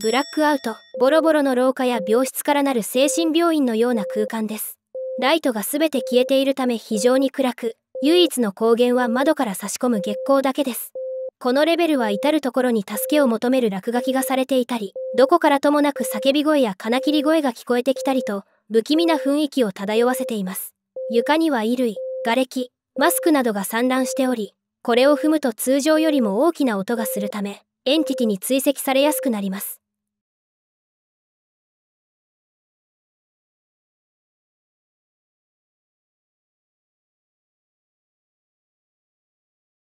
ブラックアウト、ボロボロの廊下や病室からなる精神病院のような空間です。ライトが全て消えているため非常に暗く、唯一の光源は窓から差し込む月光だけです。このレベルは至る所に助けを求める落書きがされていたり、どこからともなく叫び声や金切り声が聞こえてきたりと、不気味な雰囲気を漂わせています。床には衣類、瓦礫、マスクなどが散乱しており、これを踏むと通常よりも大きな音がするため、エンティティに追跡されやすくなります。